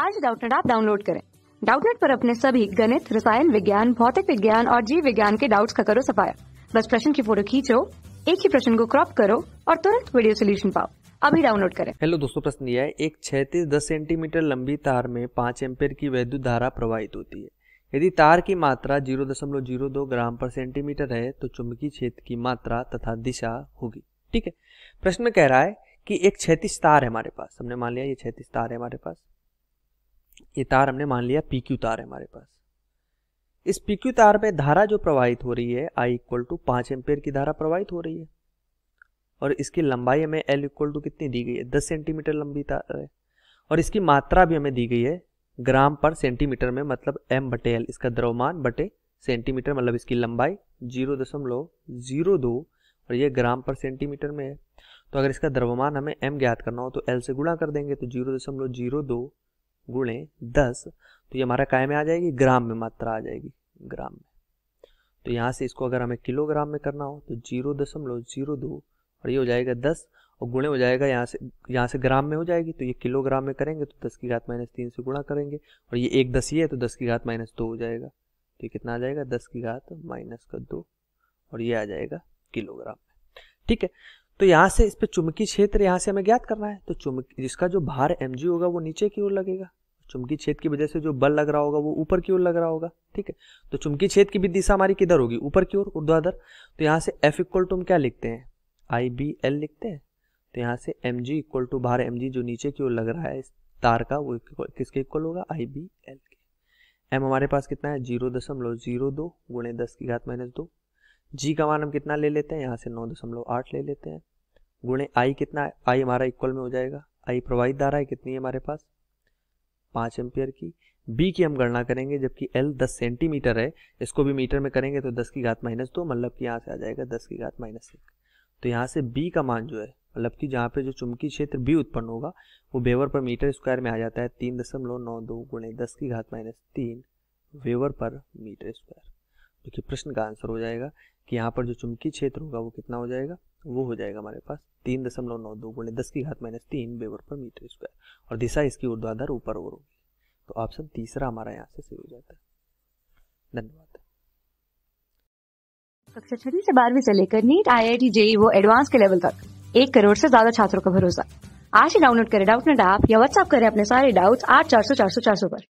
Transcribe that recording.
आज डाउटनेट आप डाउनलोड करें डाउटनेट पर अपने सभी गणित रसायन विज्ञान भौतिक विज्ञान और जीव विज्ञान के डाउट्स का करो सफाया बस प्रश्न की फोटो खींचो एक ही प्रश्न को क्रॉप करो और तुरंत वीडियो सोल्यूशन पाओ अभी डाउनलोड करें हेलो दोस्तों प्रश्न यह है एक छैतीस दस सेंटीमीटर लंबी तार में पांच एम्पेयर की वैद्युत धारा प्रवाहित होती है यदि तार की मात्रा 0.02 ग्राम पर सेंटीमीटर है तो चुंबकीय क्षेत्र की मात्रा तथा दिशा होगी ठीक है प्रश्न में कह रहा है कि एक छैतीस तार है हमारे पास हमने मान लिया ये छैतीस तार है हमारे पास ये तार हमने मान लिया पी क्यू तार है हमारे पास इस पी क्यू तार में धारा जो प्रवाहित हो रही है आई इक्वल टू पाँच एम्पेयर की धारा प्रवाहित हो रही है और इसकी लंबाई हमें एल इक्वल टू कितनी दी गई है दस सेंटीमीटर लंबी तार है और इसकी मात्रा भी हमें दी गई है ग्राम पर सेंटीमीटर में मतलब एम बटे एल इसका द्रव्यमान बटे सेंटीमीटर मतलब इसकी लंबाई जीरो दशमलव जीरो दो और ये ग्राम पर सेंटीमीटर में है तो अगर इसका द्रव्यमान हमें एम ज्ञात करना हो तो एल से गुणा कर देंगे तो जीरो दशमलव जीरो दो गुणे दस तो ये हमारा काय में आ जाएगी ग्राम में मात्रा आ जाएगी ग्राम में तो यहाँ से इसको अगर हमें किलोग्राम में करना हो तो जीरो दशमलव जीरो दो और ये हो जाएगा दस और गुणे हो जाएगा यहाँ से यहाँ से ग्राम में हो जाएगी तो ये किलोग्राम में करेंगे तो दस की घात माइनस तीन से गुणा करेंगे और ये एक दस ही है तो दस की घात माइनस दो हो जाएगा तो ये कितना आ जाएगा दस की घात माइनस का दो और ये आ जाएगा किलोग्राम में ठीक है तो यहाँ से इस पर चुमकी क्षेत्र यहाँ से हमें ज्ञात करना है तो चुमकी जिसका जो भार एम होगा वो नीचे की ओर लगेगा चुंबकीय क्षेत्र की वजह से जो बल लग रहा होगा वो ऊपर की ओर लग रहा होगा ठीक है तो चुंबकीय क्षेत्र की भी दिशा हमारी किधर होगी ऊपर की ओर ऊर्ध्वाधर तो यहाँ से एफ इक्वल टू हम क्या लिखते हैं आई बी एल लिखते हैं तो यहाँ से एम जी इक्वल टू बाहर एम जी जो नीचे की ओर लग रहा है इस तार का वो किसके इक्वल होगा आई बी एल के एम हमारे पास कितना है जीरो दशमलव जीरो दो गुणे दस की घात माइनस दो जी का मान हम कितना ले लेते हैं यहाँ से नौ दशमलव आठ ले लेते हैं गुणे आई कितना आई हमारा इक्वल में हो जाएगा आई प्रवाहित धारा है कितनी है हमारे पास पाँच एम्पियर की बी की हम गणना करेंगे जबकि एल दस सेंटीमीटर है इसको भी मीटर में करेंगे तो दस की घात माइनस दो मतलब कि यहाँ से आ जाएगा दस की घात माइनस एक तो यहाँ से बी का मान जो है मतलब कि जहाँ पे जो चुंबकीय क्षेत्र बी उत्पन्न होगा वो वेवर पर मीटर स्क्वायर में आ जाता है तीन दशमलव नौ दो गुणे दस की घात माइनस तीन वेवर पर मीटर स्क्वायर जो कि प्रश्न का आंसर हो जाएगा कि यहाँ पर जो चुंबकीय क्षेत्र होगा वो कितना हो जाएगा वो हो जाएगा हमारे पास तीन दशमलव नौ दो गुणे दस की घात माइनस तीन वेवर पर मीटर स्क्वायर और दिशा इसकी ऊर्ध्वाधर ऊपर और होगी तो ऑप्शन तीसरा हमारा यहाँ से सही हो जाता है धन्यवाद कक्षा छठी से बारहवीं से लेकर नीट आई आई टी जेई वो एडवांस के लेवल तक एक करोड़ से ज्यादा छात्रों का भरोसा आज ही डाउनलोड करें डाउट नेट ऐप या व्हाट्सएप करें अपने सारे डाउट्स आठ चार सौ चार सौ चार सौ पर